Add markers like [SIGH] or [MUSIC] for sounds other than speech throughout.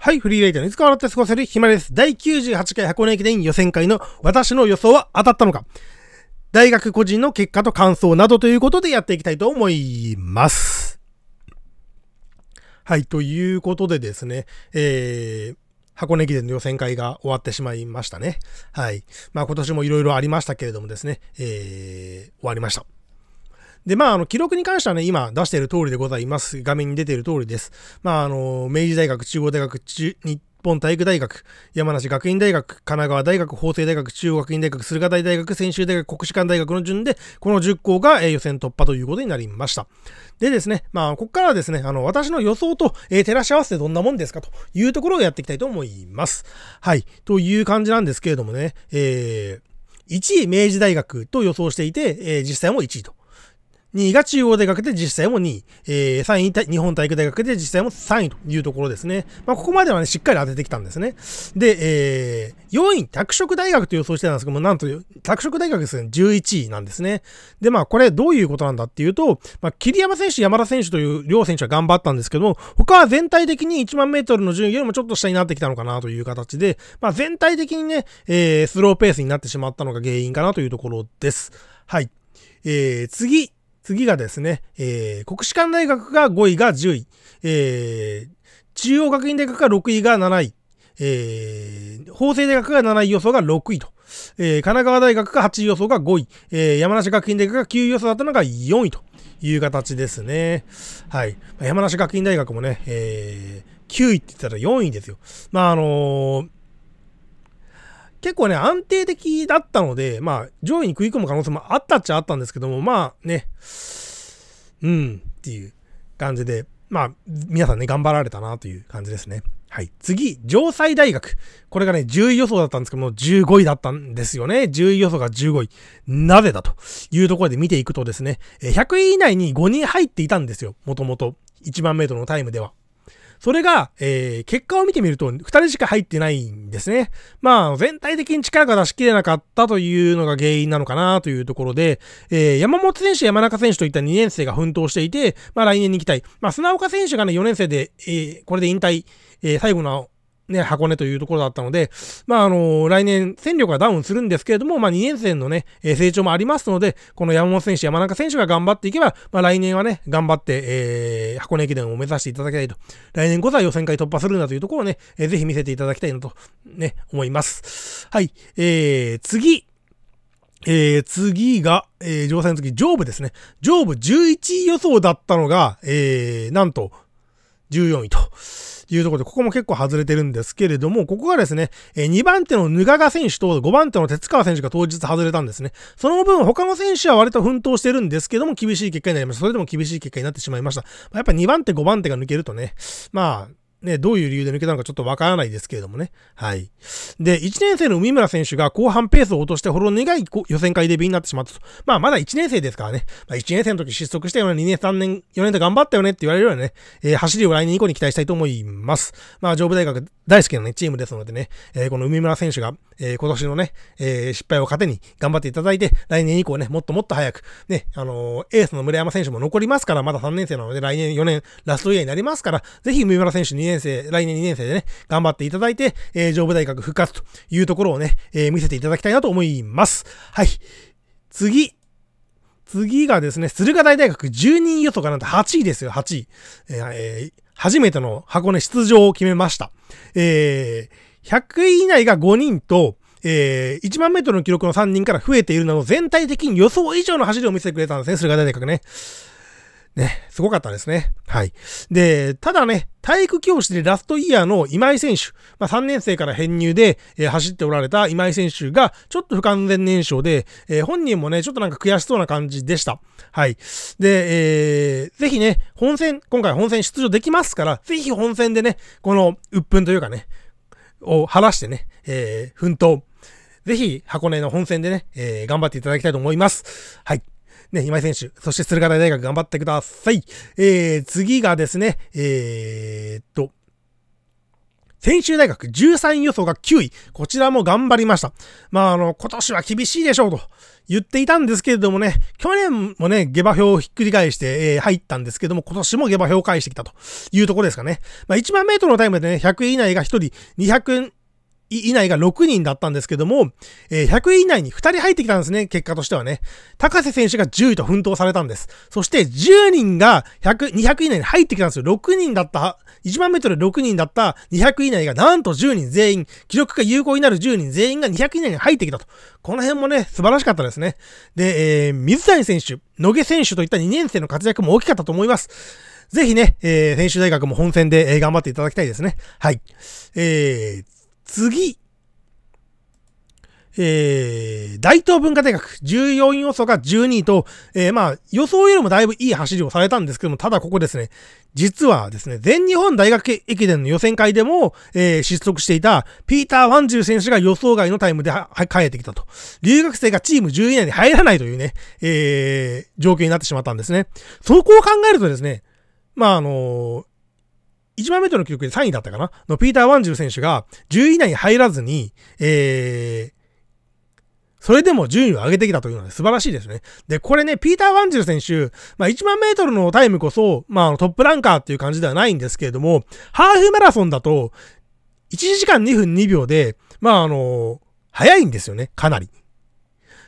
はい、フリーライターのいつか笑って過ごせる暇です。第98回箱根駅伝予選会の私の予想は当たったのか大学個人の結果と感想などということでやっていきたいと思います。はい、ということでですね、えー、箱根駅伝の予選会が終わってしまいましたね。はい。まあ今年も色々ありましたけれどもですね、えー、終わりました。で、まあ、あの、記録に関してはね、今出している通りでございます。画面に出ている通りです。まあ、あの、明治大学、中央大学、中日本体育大学、山梨学院大学、神奈川大学、法政大学、中央学院大学、駿河台大学、専修大学、国士舘大学の順で、この10校が予選突破ということになりました。でですね、まあ、ここからはですね、あの、私の予想と、えー、照らし合わせてどんなもんですかというところをやっていきたいと思います。はい。という感じなんですけれどもね、えー、1位明治大学と予想していて、えー、実際も1位と。2位が中央大学で実際も2位、えー、3位日本体育大学で実際も3位というところですね。まあ、ここまではね、しっかり当ててきたんですね。で、えー、4位、拓殖大学と予想してたんですけども、なんと、拓殖大学ですね、11位なんですね。で、まあ、これどういうことなんだっていうと、まあ、桐山選手、山田選手という両選手は頑張ったんですけども、他は全体的に1万メートルの順位よりもちょっと下になってきたのかなという形で、まあ、全体的にね、えー、スローペースになってしまったのが原因かなというところです。はい。えー、次、次がですね、えー、国士舘大学が5位が10位、えー、中央学院大学が6位が7位、えー、法政大学が7位予想が6位と、えー、神奈川大学が8位予想が5位、えー、山梨学院大学が9位予想だったのが4位という形ですね。はい。山梨学院大学もね、えー、9位って言ったら4位ですよ。まあ、あのー結構ね、安定的だったので、まあ、上位に食い込む可能性もあったっちゃあったんですけども、まあね、うん、っていう感じで、まあ、皆さんね、頑張られたなという感じですね。はい。次、城西大学。これがね、10位予想だったんですけども、15位だったんですよね。10位予想が15位。なぜだというところで見ていくとですね、100位以内に5人入っていたんですよ。もともと。1番メートルのタイムでは。それが、えー、結果を見てみると、2人しか入ってないんですね。まあ、全体的に力が出しきれなかったというのが原因なのかなというところで、えー、山本選手、山中選手といった2年生が奮闘していて、まあ、来年に行きたい。まあ、砂岡選手がね、4年生で、えー、これで引退、えー、最後のね、箱根というところだったので、まあ、あの、来年戦力がダウンするんですけれども、まあ、2年生のね、えー、成長もありますので、この山本選手、山中選手が頑張っていけば、まあ、来年はね、頑張って、えー、箱根駅伝を目指していただきたいと。来年こそは予選会突破するんだというところをね、えー、ぜひ見せていただきたいなと、ね、思います。はい。えー、次。えー、次が、えー、乗船の時、上部ですね。上部11位予想だったのが、えー、なんと、14位というところで、ここも結構外れてるんですけれども、ここがですね、2番手のヌガガ選手と5番手の鉄川選手が当日外れたんですね。その分、他の選手は割と奮闘してるんですけども、厳しい結果になりました。それでも厳しい結果になってしまいました。やっぱ2番手、5番手が抜けるとね、まあ、ね、どういう理由で抜けたのかちょっとわからないですけれどもね。はい。で、1年生の海村選手が後半ペースを落としてほろ苦い予選会で B になってしまったと。まあ、まだ1年生ですからね。まあ、1年生の時失速したような2年、3年、4年で頑張ったよねって言われるようなね、えー、走りを来年以降に期待したいと思います。まあ、上部大学大好きなね、チームですのでね、えー、この海村選手がえー、今年のね、えー、失敗を糧に頑張っていただいて、来年以降ね、もっともっと早く、ね、あのー、エースの村山選手も残りますから、まだ3年生なので、来年4年、ラストイヤーになりますから、ぜひ、三村選手2年生、来年2年生でね、頑張っていただいて、えー、上部大学復活というところをね、えー、見せていただきたいなと思います。はい。次。次がですね、駿河台大学10人予想がなんと8位ですよ、8位。えー、初めての箱根出場を決めました。えー、100位以内が5人と、えー、1万メートルの記録の3人から増えているなど、全体的に予想以上の走りを見せてくれたんですね、駿河台大学ね。ね、すごかったですね。はい。で、ただね、体育教師でラストイヤーの今井選手、まあ、3年生から編入で、えー、走っておられた今井選手が、ちょっと不完全燃焼で、えー、本人もね、ちょっとなんか悔しそうな感じでした。はい。で、えー、ぜひね、本戦、今回本戦出場できますから、ぜひ本戦でね、この鬱憤というかね、を晴らしてね、えー、奮闘。ぜひ、箱根の本戦でね、えー、頑張っていただきたいと思います。はい。ね、今井選手、そして鶴ヶ台大学頑張ってください。えー、次がですね、えー、っと、専修大学13位予想が9位。こちらも頑張りました。まあ、あの、今年は厳しいでしょうと言っていたんですけれどもね、去年もね、下馬評をひっくり返して、えー、入ったんですけども、今年も下馬評を返してきたというところですかね。まあ、1万メートルのタイムでね、100位以内が1人、200以内が6人だったんですけども、100位以内に2人入ってきたんですね、結果としてはね。高瀬選手が10位と奮闘されたんです。そして10人が100、200以内に入ってきたんですよ。6人だった、1万メートル6人だった200以内がなんと10人全員、記録が有効になる10人全員が200以内に入ってきたと。この辺もね、素晴らしかったですね。で、えー、水谷選手、野毛選手といった2年生の活躍も大きかったと思います。ぜひね、えー、選手大学も本戦で、えー、頑張っていただきたいですね。はい。えー、次。えー、大東文化大学、14要素が12位と、えー、まあ、予想よりもだいぶいい走りをされたんですけども、ただここですね、実はですね、全日本大学駅伝の予選会でも、えー、失速していた、ピーター・ワンジュー選手が予想外のタイムで帰ってきたと。留学生がチーム10位内に入らないというね、えー、状況になってしまったんですね。そこを考えるとですね、まあ、あのー1万メートルの記録で3位だったかなのピーター・ワンジル選手が10位以内に入らずに、えー、それでも順位を上げてきたというのは素晴らしいですね。で、これね、ピーター・ワンジル選手、まあ1万メートルのタイムこそ、まあトップランカーっていう感じではないんですけれども、ハーフマラソンだと、1時間2分2秒で、まああの、早いんですよね、かなり。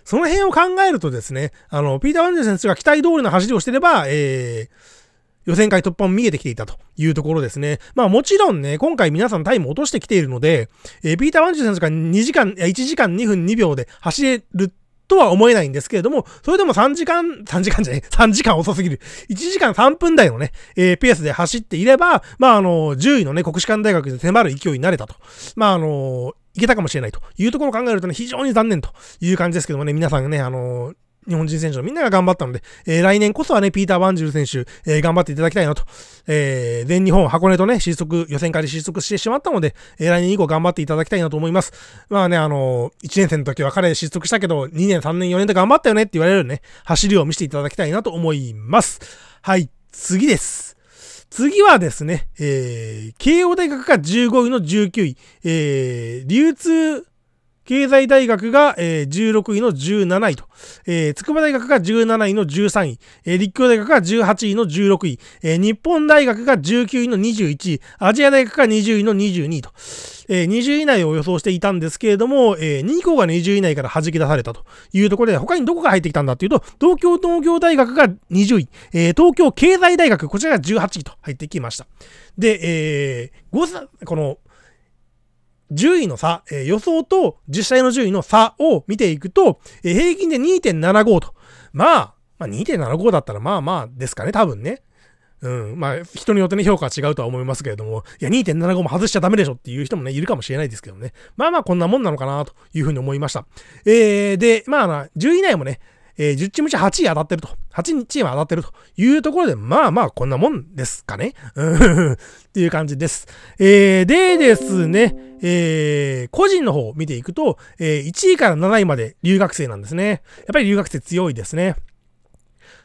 その辺を考えるとですね、あの、ピーター・ワンジル選手が期待通りの走りをしてれば、えー、予選会突破も見えてきていたというところですね。まあもちろんね、今回皆さんタイム落としてきているので、えー、ピーター・ワンジュ選手が2時間、1時間2分2秒で走れるとは思えないんですけれども、それでも3時間、3時間じゃない、3時間遅すぎる。1時間3分台のね、えー、ペースで走っていれば、まああの、10位のね、国士舘大学で迫る勢いになれたと。まああの、いけたかもしれないというところを考えるとね、非常に残念という感じですけどもね、皆さんね、あの日本人選手のみんなが頑張ったので、えー、来年こそはね、ピーター・ワンジル選手、えー、頑張っていただきたいなと、えー、全日本、箱根とね、失速、予選会で失速してしまったので、えー、来年以降頑張っていただきたいなと思います。まあね、あのー、1年生の時は彼失速したけど、2年、3年、4年で頑張ったよねって言われるね、走りを見せていただきたいなと思います。はい、次です。次はですね、えー、慶応大学が15位の19位、えー、流通経済大学が、えー、16位の17位と、えー、筑波大学が17位の13位、えー、立教大学が18位の16位、えー、日本大学が19位の21位、アジア大学が20位の22位と、えー、20位以内を予想していたんですけれども、えー、2校が20位以内から弾き出されたというところで、他にどこが入ってきたんだというと、東京農業大学が20位、えー、東京経済大学、こちらが18位と入ってきました。で、えー、この、順位の差、えー、予想と実際の順位の差を見ていくと、えー、平均で2.75と。まあ、まあ、2.75だったらまあまあですかね、多分ね。うん。まあ、人によってね、評価は違うとは思いますけれども、いや、2.75も外しちゃダメでしょっていう人もね、いるかもしれないですけどね。まあまあ、こんなもんなのかなというふうに思いました。えー、で、まあ、10位以内もね、えー、10チーム中8位当たってると。8チーム当たってるというところで、まあまあ、こんなもんですかね。うん [LAUGHS] っていう感じです。えー、でですね、えー、個人の方を見ていくと、えー、1位から7位まで留学生なんですね。やっぱり留学生強いですね。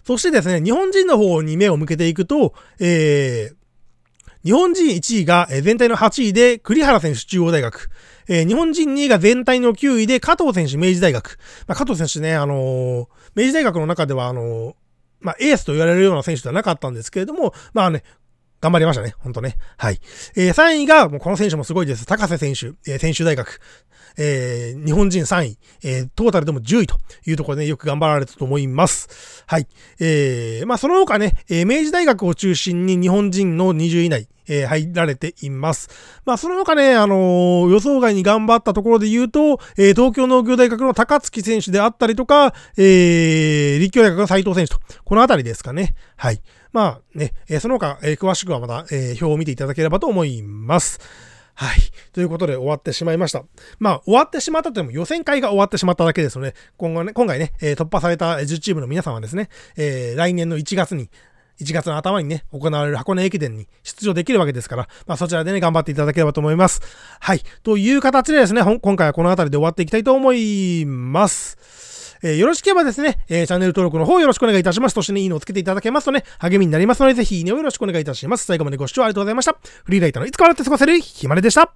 そしてですね、日本人の方に目を向けていくと、えー、日本人1位が全体の8位で栗原選手中央大学。えー、日本人2位が全体の9位で加藤選手明治大学。まあ、加藤選手ね、あのー、明治大学の中ではあのー、まあ、エースと言われるような選手ではなかったんですけれども、まあね、頑張りましたね。ほんとね。はい。えー、3位が、もうこの選手もすごいです。高瀬選手、えー、専修大学。えー、日本人3位、えー、トータルでも10位というところで、ね、よく頑張られたと思います。はい。えー、まあ、その他ね、えー、明治大学を中心に日本人の20位以内、えー、入られています。まあ、その他ね、あのー、予想外に頑張ったところで言うと、えー、東京農業大学の高槻選手であったりとか、えー、立教大学の斉藤選手と、このあたりですかね。はい。まあね、えー、その他、えー、詳しくはまた、えー、表を見ていただければと思います。はい。ということで終わってしまいました。まあ、終わってしまったというも予選会が終わってしまっただけですので、今後ね、今回ね、えー、突破された10チームの皆さんはですね、えー、来年の1月に、1月の頭にね、行われる箱根駅伝に出場できるわけですから、まあそちらでね、頑張っていただければと思います。はい。という形でですね、今回はこの辺りで終わっていきたいと思います。えー、よろしければですね、えー、チャンネル登録の方よろしくお願いいたします。そしてね、いいのをつけていただけますとね、励みになりますので、ぜひいいねをよろしくお願いいたします。最後までご視聴ありがとうございました。フリーライターのいつか笑って過ごせるひまれでした。